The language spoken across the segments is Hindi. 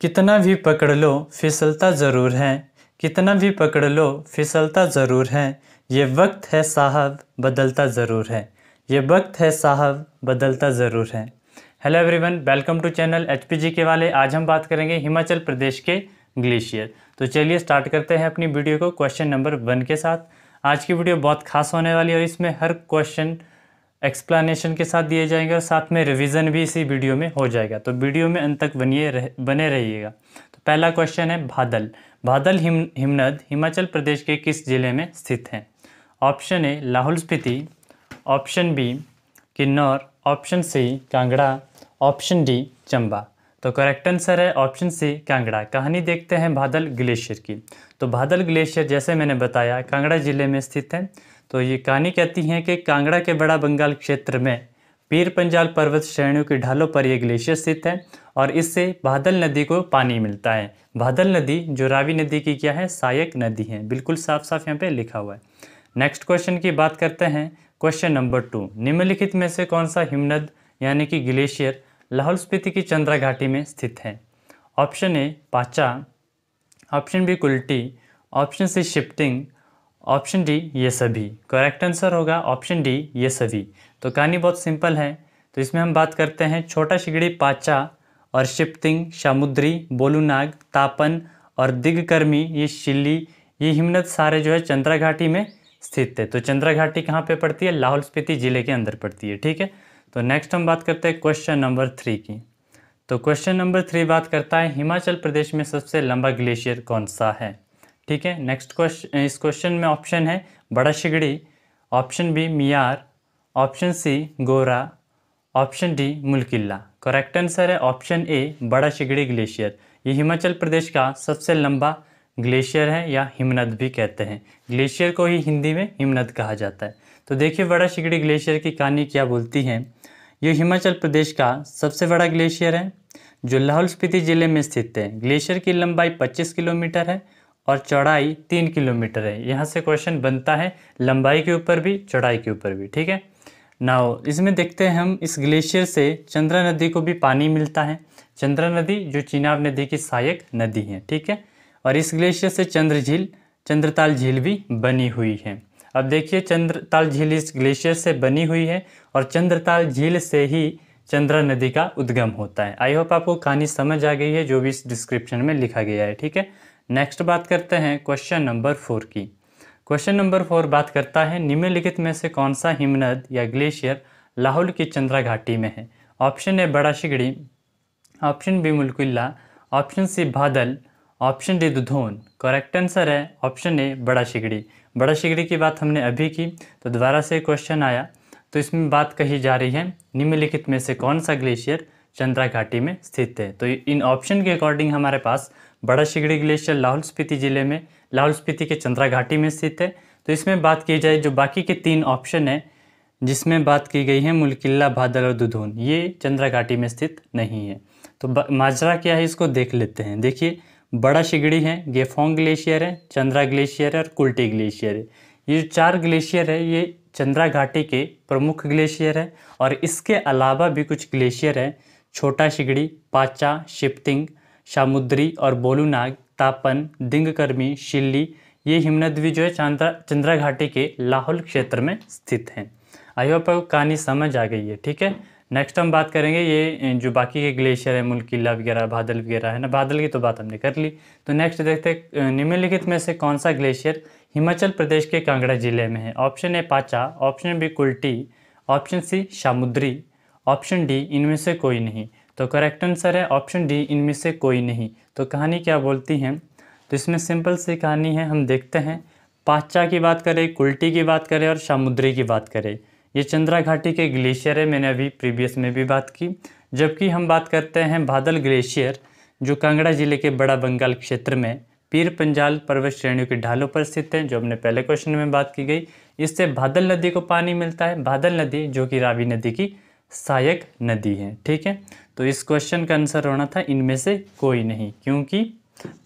कितना भी पकड़ लो फिसलता ज़रूर है कितना भी पकड़ लो फिसलता ज़रूर है ये वक्त है साहब बदलता ज़रूर है ये वक्त है साहब बदलता ज़रूर है hello everyone welcome to channel H K वाले आज हम बात करेंगे हिमाचल प्रदेश के ग्लेशियर तो चलिए स्टार्ट करते हैं अपनी वीडियो को क्वेश्चन नंबर वन के साथ आज की वीडियो बहुत खास होने वाली है और इसमें हर क्वेश्चन एक्सप्लेनेशन के साथ दिए जाएंगे और साथ में रिवीजन भी इसी वीडियो में हो जाएगा तो वीडियो में अंत तक बनिए रह, बने रहिएगा तो पहला क्वेश्चन है भादल भादल हिम हिमनद हिमाचल प्रदेश के किस ज़िले में स्थित हैं option A Lahaul Spiti option B Kinnaur option C Kangra option D Chamba तो करेक्ट आंसर है ऑप्शन सी कांगड़ा कहानी देखते हैं भादल ग्लेशियर की तो भादल ग्लेशियर जैसे मैंने बताया कांगड़ा जिले में स्थित है तो ये कहानी कहती है कि कांगड़ा के बड़ा बंगाल क्षेत्र में पीर पंजाल पर्वत श्रेणियों की ढालों पर यह ग्लेशियर स्थित है और इससे बादल नदी को पानी मिलता है बादल नदी जो रावी नदी की क्या है सहायक नदी है बिल्कुल साफ साफ यहाँ पे लिखा हुआ है नेक्स्ट क्वेश्चन की बात करते हैं क्वेश्चन नंबर टू निम्नलिखित में से कौन सा हिमनद यानी कि ग्लेशियर लाहौल स्पीति की चंद्रा घाटी में स्थित है option A Pacha option B Kulti option C शिफ्टिंग ऑप्शन डी ये सभी करेक्ट आंसर होगा ऑप्शन डी ये सभी तो कहानी बहुत सिंपल है तो इसमें हम बात करते हैं छोटा शिगड़ी पाचा और शिप्तिंग समुद्री बोलूनाग तापन और दिग्कर्मी ये शिल्ली ये हिमनद सारे जो है चंद्रा घाटी में स्थित है तो चंद्रा घाटी कहाँ पे पड़ती है लाहौल स्पीति जिले के अंदर पड़ती है ठीक है तो नेक्स्ट हम बात करते हैं क्वेश्चन नंबर थ्री की तो क्वेश्चन नंबर थ्री बात करता है हिमाचल प्रदेश में सबसे लंबा ग्लेशियर कौन सा है ठीक है नेक्स्ट क्वेश्चन इस क्वेश्चन में ऑप्शन है Bara Shigri option B Miyar option C Gora option D Mulkila correct answer है option A Bara Shigri glacier ये हिमाचल प्रदेश का सबसे लंबा ग्लेशियर है या हिमनद भी कहते हैं ग्लेशियर को ही हिंदी में हिमनद कहा जाता है तो देखिए बड़ा शिगड़ी ग्लेशियर की कहानी क्या बोलती है ये हिमाचल प्रदेश का सबसे बड़ा ग्लेशियर है जो लाहौल स्पीति ज़िले में स्थित है ग्लेशियर की लंबाई 25 किलोमीटर है और चौड़ाई तीन किलोमीटर है यहाँ से क्वेश्चन बनता है लंबाई के ऊपर भी चौड़ाई के ऊपर भी ठीक है नाव इसमें देखते हैं हम इस ग्लेशियर से चंद्रा नदी को भी पानी मिलता है चंद्रा नदी जो चिनाब नदी की सहायक नदी है ठीक है और इस ग्लेशियर से चंद्र झील चंद्रताल झील भी बनी हुई है अब देखिए चंद्रताल झील इस ग्लेशियर से बनी हुई है और चंद्रताल झील से ही चंद्रा नदी का उद्गम होता है आई होप आपको कहानी समझ आ गई है जो भी इस डिस्क्रिप्शन में लिखा गया है ठीक है नेक्स्ट बात करते हैं क्वेश्चन नंबर फोर की क्वेश्चन नंबर फोर बात करता है निम्नलिखित में से कौन सा हिमनद या ग्लेशियर लाहौल की चंद्रा घाटी में है option A Bara Shigri option B Mulkila option C Badal option D Dudhon correct answer है ऑप्शन ए बड़ा शिगड़ी बड़ा शिगड़ी की बात हमने अभी की तो दोबारा से क्वेश्चन आया तो इसमें बात कही जा रही है निम्नलिखित में से कौन सा ग्लेशियर चंद्रा घाटी में स्थित है तो इन ऑप्शन के अकॉर्डिंग हमारे पास बड़ा शिगड़ी ग्लेशियर लाहौल स्पीति ज़िले में लाहौल स्पीति के चंद्रा घाटी में स्थित है तो इसमें बात की जाए जो बाकी के तीन ऑप्शन हैं जिसमें बात की गई है मुलकिल्ला भादल और दुधोन ये चंद्रा घाटी में स्थित नहीं है तो माजरा क्या है इसको देख लेते हैं देखिए बड़ा शिगड़ी है गेफोंग ग्लेशियर है चंद्रा ग्लेशियर है और कुल्टी ग्लेशियर है ये जो चार ग्लेशियर है ये चंद्रा घाटी के प्रमुख ग्लेशियर है और इसके अलावा भी कुछ ग्लेशियर है छोटा शिगड़ी पाचा शिफ्टिंग सामुद्री और बोलूनाग तापन दिंगकर्मी शिल्ली ये हिमनद्वी जो है चंद्रा चंद्रा घाटी के लाहौल क्षेत्र में स्थित हैं आई होप आपको कहानी समझ आ गई है ठीक है नेक्स्ट हम बात करेंगे ये जो बाकी के ग्लेशियर है मुल्किला किला वगैरह बादल वगैरह है ना बादल की तो बात हमने कर ली तो नेक्स्ट देखते निम्नलिखित में से कौन सा ग्लेशियर हिमाचल प्रदेश के कांगड़ा जिले में है option A Pacha option B Kulti option C Samudri option D इनमें से कोई नहीं तो करेक्ट आंसर है ऑप्शन डी इनमें से कोई नहीं तो कहानी क्या बोलती है तो इसमें सिंपल सी कहानी है हम देखते हैं पाचा की बात करें कुल्टी की बात करें और समुद्री की बात करें ये चंद्रा घाटी के ग्लेशियर है मैंने अभी प्रीवियस में भी बात की जबकि हम बात करते हैं बादल ग्लेशियर जो कांगड़ा जिले के बड़ा बंगाल क्षेत्र में पीर पंजाल पर्वत श्रेणियों के ढालों पर स्थित हैं जो हमने पहले क्वेश्चन में बात की गई इससे भादल नदी को पानी मिलता है भादल नदी जो कि रावी नदी की सहायक नदी है ठीक है तो इस क्वेश्चन का आंसर होना था इनमें से कोई नहीं क्योंकि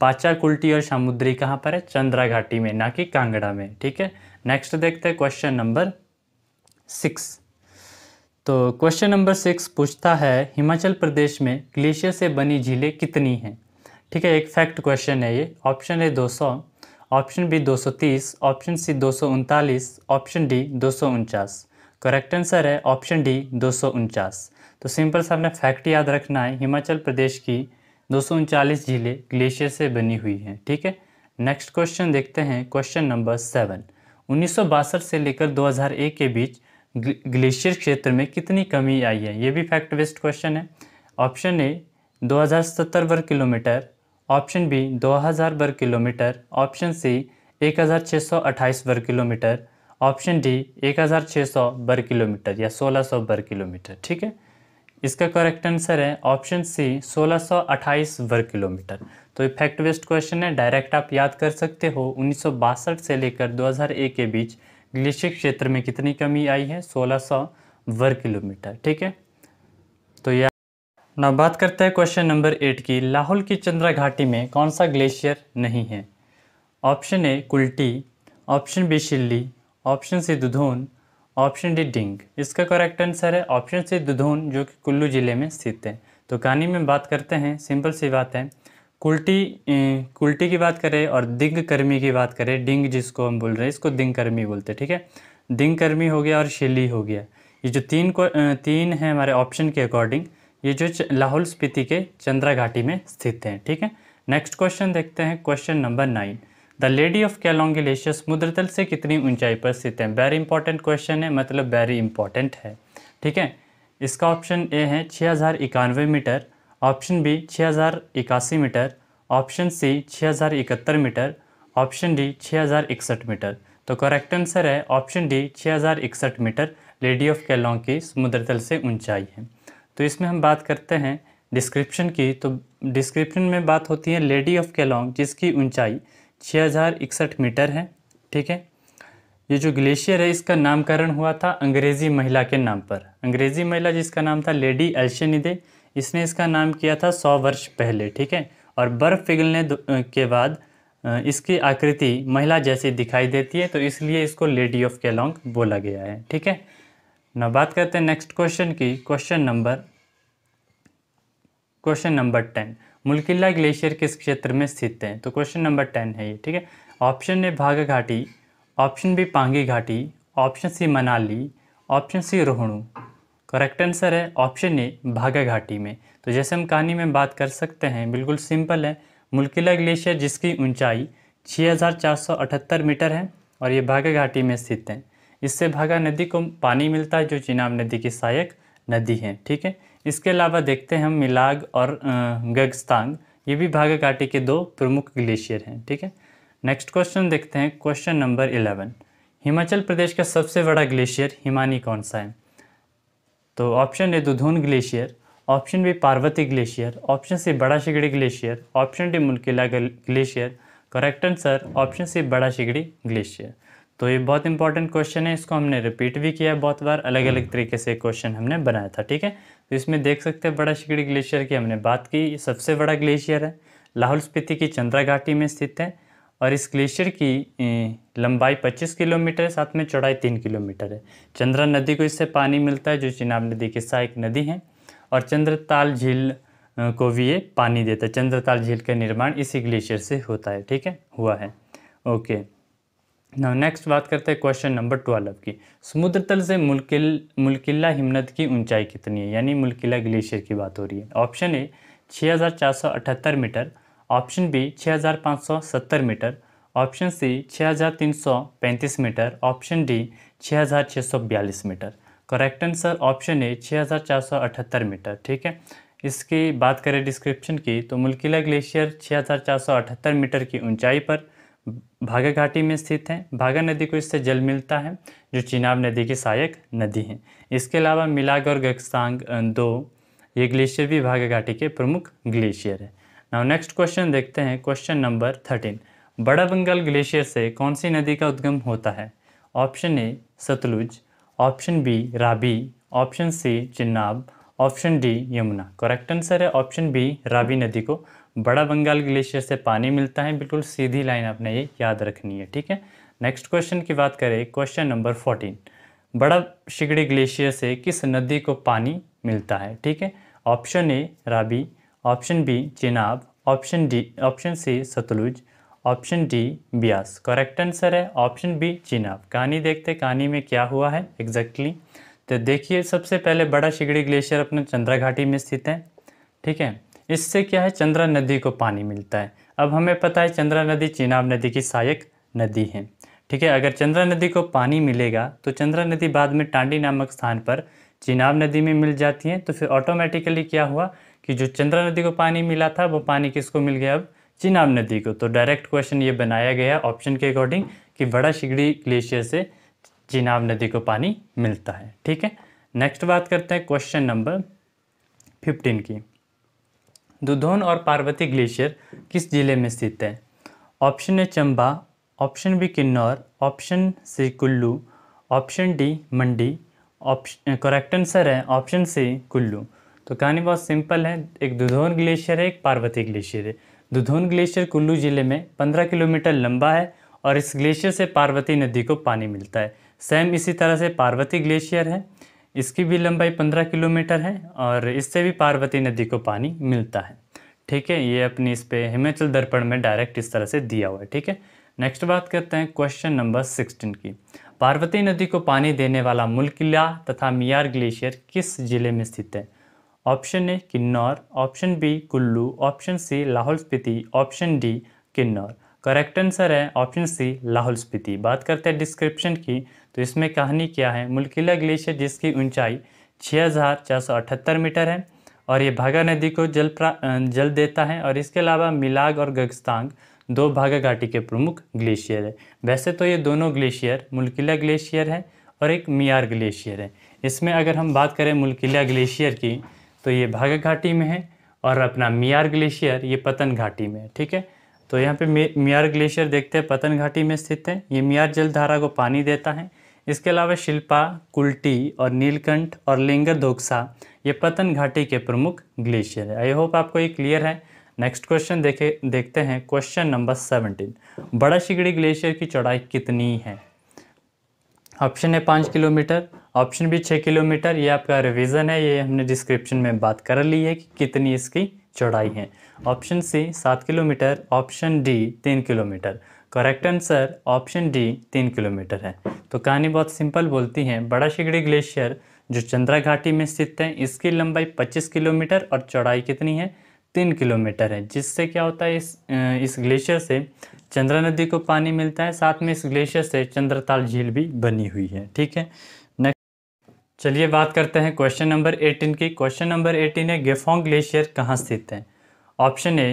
पाचा कुल्टी और समुद्री कहाँ पर है चंद्रा घाटी में ना कि कांगड़ा में ठीक है नेक्स्ट देखते हैं क्वेश्चन नंबर सिक्स तो क्वेश्चन नंबर सिक्स पूछता है हिमाचल प्रदेश में ग्लेशियर से बनी झीलें कितनी हैं ठीक है एक फैक्ट क्वेश्चन है ये ऑप्शन है 200 ऑप्शन बी 230 ऑप्शन सी दो ऑप्शन डी दो करेक्ट आंसर है ऑप्शन डी दो तो सिंपल सा आपने फैक्ट याद रखना है हिमाचल प्रदेश की दो झीलें ग्लेशियर से बनी हुई हैं ठीक है नेक्स्ट क्वेश्चन देखते हैं क्वेश्चन नंबर सेवन उन्नीस से लेकर 2001 के बीच ग्लेशियर क्षेत्र में कितनी कमी आई है ये भी फैक्ट बेस्ड क्वेश्चन है ऑप्शन ए 2070 वर्ग किलोमीटर ऑप्शन बी 2000 वर्ग किलोमीटर ऑप्शन सी 1628 वर्ग किलोमीटर ऑप्शन डी 1600 वर्ग किलोमीटर या 1600 वर्ग किलोमीटर ठीक है इसका करेक्ट आंसर है ऑप्शन सी 1628 वर्ग किलोमीटर तो ये फैक्ट वेस्ट क्वेश्चन है डायरेक्ट आप याद कर सकते हो उन्नीस से लेकर 2001 के बीच ग्लेशियर क्षेत्र में कितनी कमी आई है 1600 वर्ग किलोमीटर ठीक है तो यह ना बात करते हैं क्वेश्चन नंबर एट की लाहौल की चंद्रा घाटी में कौन सा ग्लेशियर नहीं है option A Kulti option B Shilli option C Dudhon option D Ding इसका करेक्ट आंसर है ऑप्शन सी दुधून जो कि कुल्लू ज़िले में स्थित है तो कहानी में बात करते हैं सिंपल सी बात है कुल्टी कुल्टी की बात करें और दिंग कर्मी की बात करें डिंग जिसको हम बोल रहे हैं इसको दिंग कर्मी बोलते हैं ठीक है दिंग कर्मी हो गया और शिली हो गया ये जो तीन को तीन है हमारे ऑप्शन के अकॉर्डिंग ये जो लाहौल स्पीति के चंद्रा घाटी में स्थित हैं ठीक है नेक्स्ट क्वेश्चन देखते हैं question number nine the lady of समुद्र तल से कितनी ऊंचाई पर स्थित है वेरी इंपॉर्टेंट क्वेश्चन है मतलब वेरी इंपॉर्टेंट है ठीक है इसका ऑप्शन ए है छः हज़ार इक्यानवे मीटर ऑप्शन बी छः हज़ार इक्यासी मीटर ऑप्शन सी छः हज़ार इकहत्तर मीटर ऑप्शन डी छः हज़ार इकसठ मीटर तो करेक्ट आंसर है ऑप्शन डी छः हज़ार इकसठ मीटर लेडी ऑफ कैलोंग की समुद्र तल से ऊंचाई है तो इसमें हम बात करते हैं डिस्क्रिप्शन की तो डिस्क्रिप्शन में बात होती है लेडी ऑफ कैलोंग जिसकी ऊंचाई छः मीटर है ठीक है ये जो ग्लेशियर है इसका नामकरण हुआ था अंग्रेज़ी महिला के नाम पर अंग्रेज़ी महिला जिसका नाम था लेडी एल्शनिदे इसने इसका नाम किया था सौ वर्ष पहले ठीक है और बर्फ़ पिघलने के बाद इसकी आकृति महिला जैसी दिखाई देती है तो इसलिए इसको लेडी ऑफ केलोंग बोला गया है ठीक है ना बात करते हैं नेक्स्ट क्वेश्चन की question number question number ten Mulkila glacier किस क्षेत्र में स्थित है तो क्वेश्चन नंबर टेन है ये ठीक है ऑप्शन ए भागा घाटी ऑप्शन बी पांगी घाटी option C Manali option C Rohru correct answer है ऑप्शन ए भागा घाटी में तो जैसे हम कहानी में बात कर सकते हैं बिल्कुल सिंपल है मुल्किला ग्लेशियर जिसकी ऊंचाई 6478 मीटर है और ये भागा घाटी में स्थित है इससे भागा नदी को पानी मिलता है जो चिनाब नदी की सहायक नदी है ठीक है इसके अलावा देखते हैं हम मिलाग और गगस्तांग ये भी घाटी के दो प्रमुख ग्लेशियर हैं ठीक है नेक्स्ट क्वेश्चन देखते हैं question number eleven Himachal Pradesh का सबसे बड़ा ग्लेशियर हिमानी कौन सा है तो option A Dudhon glacier option B Parvati glacier option C Bara Shigri glacier option D Mulkila glacier correct answer option C Bara Shigri glacier तो ये बहुत इंपॉर्टेंट क्वेश्चन है इसको हमने रिपीट भी किया बहुत बार अलग अलग तरीके से क्वेश्चन हमने बनाया था ठीक है तो इसमें देख सकते हैं बड़ा शिकड़ी ग्लेशियर की हमने बात की सबसे बड़ा ग्लेशियर है लाहौल स्पीति की चंद्रा घाटी में स्थित है और इस ग्लेशियर की लंबाई 25 किलोमीटर है साथ में चौड़ाई 3 किलोमीटर है चंद्रा नदी को इससे पानी मिलता है जो चिनाब नदी के सहायक नदी है और चंद्रताल झील को भी ये पानी देता है चंद्रताल झील का निर्माण इसी ग्लेशियर से होता है ठीक है हुआ है ओके ना नेक्स्ट बात करते हैं क्वेश्चन नंबर ट्वेल्व की समुद्र तल से मुल्किल मुल्किल्ला हिमनद की ऊंचाई कितनी है यानी मुल्किला ग्लेशियर की बात हो रही है option A 6478 metre option B 6570 metre option C 6335 metre option D 6642 metre correct answer option A 6478 metre ठीक है इसकी बात करें डिस्क्रिप्शन की तो मुल्किला ग्लेशियर 6478 मीटर की ऊंचाई पर भागा घाटी में स्थित है भागा नदी को इससे जल मिलता है जो चिनाब नदी की सहायक नदी है इसके अलावा मिलाग और गक्सांग दो ये ग्लेशियर भी भागा घाटी के प्रमुख ग्लेशियर है नाउ नेक्स्ट क्वेश्चन देखते हैं क्वेश्चन नंबर थर्टीन बड़ा बंगाल ग्लेशियर से कौन सी नदी का उद्गम होता है option A Sutlej option B Ravi option C Chenab option D Yamuna correct answer है ऑप्शन बी रावी नदी को बड़ा बंगाल ग्लेशियर से पानी मिलता है बिल्कुल सीधी लाइन आपने ये याद रखनी है ठीक है नेक्स्ट क्वेश्चन की बात करें क्वेश्चन नंबर फोर्टीन बड़ा शिगड़ी ग्लेशियर से किस नदी को पानी मिलता है ठीक है option A Ravi option B Chenab option D option C Sutlej option D Beas correct answer है ऑप्शन बी चिनाब कहानी देखते कहानी में क्या हुआ है एग्जैक्टली exactly. तो देखिए सबसे पहले बड़ा शिगड़ी ग्लेशियर अपने चंद्रा घाटी में स्थित है ठीक है इससे क्या है चंद्रा नदी को पानी मिलता है अब हमें पता है चंद्रा नदी चिनाब नदी की सहायक नदी है ठीक है अगर चंद्रा नदी को पानी मिलेगा तो चंद्रा नदी बाद में टांडी नामक स्थान पर चिनाब नदी में मिल जाती है तो फिर ऑटोमेटिकली क्या हुआ कि जो चंद्रा नदी को पानी मिला था वो पानी किसको मिल गया अब चिनाब नदी को तो डायरेक्ट क्वेश्चन ये बनाया गया ऑप्शन के अकॉर्डिंग कि बड़ा शिगड़ी ग्लेशियर से चिनाब नदी को पानी मिलता है ठीक है नेक्स्ट बात करते हैं क्वेश्चन नंबर फिफ्टीन की दुधौन और पार्वती ग्लेशियर किस जिले में स्थित है option A Chamba option B Kinnaur option C Kullu option D Mandi option correct answer है ऑप्शन सी कुल्लू तो कहानी बहुत सिंपल है एक दुधौन ग्लेशियर है एक पार्वती ग्लेशियर है दुधौन ग्लेशियर कुल्लू जिले में पंद्रह किलोमीटर लंबा है और इस ग्लेशियर से पार्वती नदी को पानी मिलता है सेम इसी तरह से पार्वती ग्लेशियर है इसकी भी लंबाई 15 किलोमीटर है और इससे भी पार्वती नदी को पानी मिलता है ठीक है ये अपनी इस पर हिमाचल दर्पण में डायरेक्ट इस तरह से दिया हुआ है ठीक है नेक्स्ट बात करते हैं क्वेश्चन नंबर सिक्सटीन की पार्वती नदी को पानी देने वाला मूल किला तथा मियार ग्लेशियर किस जिले में स्थित है option A Kinnaur option B Kullu option C Lahaul Spiti option D Kinnaur correct answer है ऑप्शन सी लाहौल स्पीति बात करते हैं डिस्क्रिप्शन की तो इसमें कहानी क्या है मुल्किला ग्लेशियर जिसकी ऊंचाई छः मीटर है और ये भागा नदी को जल जल देता है और इसके अलावा मिलाग और गगस्तांग दो भागा घाटी के प्रमुख ग्लेशियर है वैसे तो ये दोनों ग्लेशियर मुल्किला ग्लेशियर है और एक मियार ग्लेशियर है इसमें अगर हम बात करें मुल्किला ग्लेशियर की तो ये भागा घाटी में है और अपना मियार ग्लेशियर ये पतन घाटी में है ठीक है तो यहाँ पे मियार ग्लेशियर देखते हैं पतन घाटी में स्थित है ये मियार जलधारा को पानी देता है इसके अलावा शिल्पा कुल्टी और नीलकंठ और लिंगर धोक्सा ये पतन घाटी के प्रमुख ग्लेशियर है आई होप आपको ये क्लियर है नेक्स्ट क्वेश्चन देखे देखते हैं क्वेश्चन नंबर सेवनटीन बड़ा शिगड़ी ग्लेशियर की चौड़ाई कितनी है ऑप्शन है पाँच किलोमीटर ऑप्शन भी छः किलोमीटर ये आपका रिवीजन है ये हमने डिस्क्रिप्शन में बात कर ली है कि कितनी इसकी चौड़ाई है ऑप्शन सी सात किलोमीटर ऑप्शन डी तीन kilometre correct answer option D तीन किलोमीटर है तो कहानी बहुत सिंपल बोलती है बड़ा शिगड़ी ग्लेशियर जो चंद्रा घाटी में स्थित है इसकी लंबाई 25 किलोमीटर और चौड़ाई कितनी है तीन किलोमीटर है जिससे क्या होता है इस इस ग्लेशियर से चंद्रा नदी को पानी मिलता है साथ में इस ग्लेशियर से चंद्रताल झील भी बनी हुई है ठीक है चलिए बात करते हैं क्वेश्चन नंबर एटीन की क्वेश्चन नंबर एटीन है गेफोंग ग्लेशियर कहाँ स्थित है option A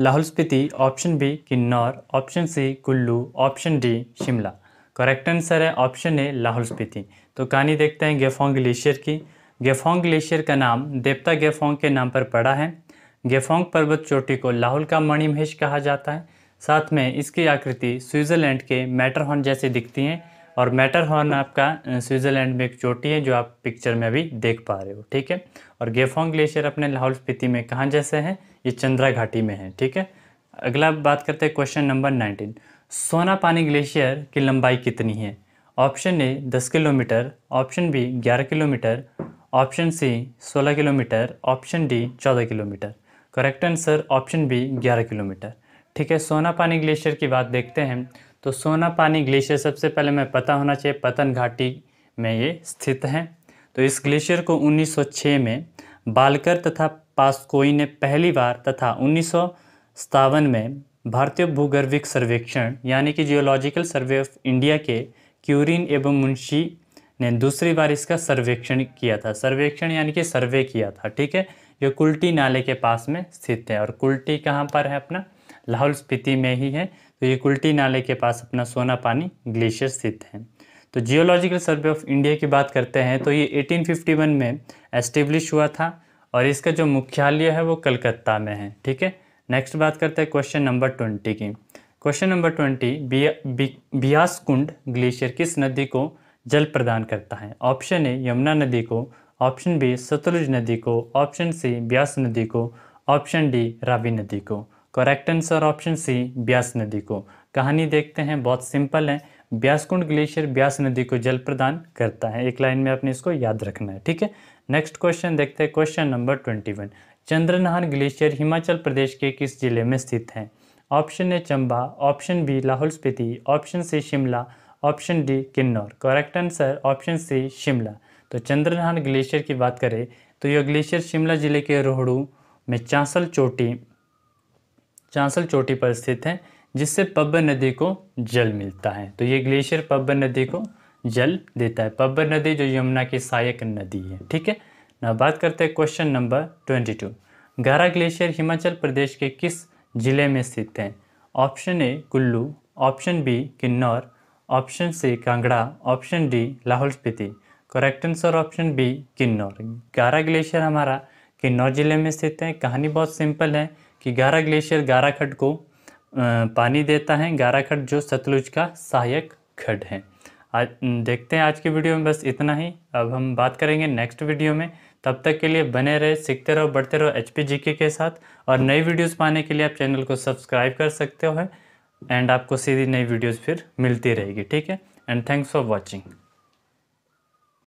Lahaul Spiti option B Kinnaur option C Kullu option D Shimla correct answer है ऑप्शन ए लाहौल स्पीति तो कहानी देखते हैं गेफोंग ग्लेशियर की गेफोंग ग्लेशियर का नाम देवता गेफोंग के नाम पर पड़ा है गेफोंग पर्वत चोटी को लाहौल का मणिमहेश कहा जाता है साथ में इसकी आकृति स्विट्ज़रलैंड के मैटरहॉर्न जैसी दिखती हैं और मैटर हॉर्न आपका स्विट्ज़रलैंड में एक चोटी है जो आप पिक्चर में अभी देख पा रहे हो ठीक है और गेफोंग ग्लेशियर अपने लाहौल स्पीति में कहाँ जैसे है ये चंद्रा घाटी में है ठीक है अगला बात करते हैं क्वेश्चन नंबर नाइनटीन सोना पानी ग्लेशियर की लंबाई कितनी है ऑप्शन ए दस किलोमीटर ऑप्शन बी ग्यारह किलोमीटर ऑप्शन सी सोलह किलोमीटर ऑप्शन डी चौदह kilometre correct answer option B ग्यारह किलोमीटर ठीक है सोना पानी ग्लेशियर की बात देखते हैं तो सोना पानी ग्लेशियर सबसे पहले मैं पता होना चाहिए पतन घाटी में ये स्थित है तो इस ग्लेशियर को 1906 में बालकर तथा पास्कोई ने पहली बार तथा उन्नीस में भारतीय भूगर्भिक सर्वेक्षण यानी कि जियोलॉजिकल सर्वे ऑफ इंडिया के क्यूरिन एवं मुंशी ने दूसरी बार इसका सर्वेक्षण किया था सर्वेक्षण यानी कि सर्वे किया था ठीक है जो कुल्टी नाले के पास में स्थित है और कुल्टी कहाँ पर है अपना लाहौल स्पीति में ही है तो ये कुल्टी नाले के पास अपना सोना पानी ग्लेशियर स्थित है तो जियोलॉजिकल सर्वे ऑफ इंडिया की बात करते हैं तो ये 1851 में एस्टेब्लिश हुआ था और इसका जो मुख्यालय है वो कलकत्ता में है ठीक है नेक्स्ट बात करते हैं क्वेश्चन नंबर ट्वेंटी की question number twenty Beas Kund glacier किस नदी को जल प्रदान करता है ऑप्शन ए यमुना नदी को ऑप्शन बी सतलुज नदी को ऑप्शन सी ब्यास नदी को ऑप्शन डी रावी नदी को correct answer option C Beas नदी को कहानी देखते हैं बहुत सिंपल है ब्यासकुंड ग्लेशियर ब्यास नदी को जल प्रदान करता है एक लाइन में आपने इसको याद रखना है ठीक है नेक्स्ट क्वेश्चन देखते हैं question number twenty one Chandranahan glacier Himachal Pradesh के किस जिले में स्थित है option A Chamba option B Lahaul Spiti option C Shimla option D Kinnaur correct answer option C Shimla तो चंद्रनहान ग्लेशियर की बात करें तो यह ग्लेशियर शिमला जिले के रोहड़ू में चांसल चोटी चांसल चोटी पर स्थित है जिससे पब्बर नदी को जल मिलता है तो ये ग्लेशियर पब्बर नदी को जल देता है पब्बर नदी जो यमुना की सहायक नदी है ठीक है ना बात करते हैं question number twenty two Gara glacier Himachal Pradesh के किस जिले में स्थित हैं option A Kullu option B Kinnaur option C Kangra option D Lahaul Spiti correct answer option B Kinnaur Gara glacier हमारा किन्नौर जिले में स्थित है कहानी बहुत सिंपल है कि गारा ग्लेशियर गारा खड को पानी देता है गारा खड जो सतलुज का सहायक खड है आज देखते हैं आज की वीडियो में बस इतना ही अब हम बात करेंगे नेक्स्ट वीडियो में तब तक के लिए बने रहे सीखते रहो बढ़ते रहो एच पी के साथ और नई वीडियोस पाने के लिए आप चैनल को सब्सक्राइब कर सकते हो एंड आपको सीधी नई वीडियोस फिर मिलती रहेगी ठीक है एंड थैंक्स फॉर वॉचिंग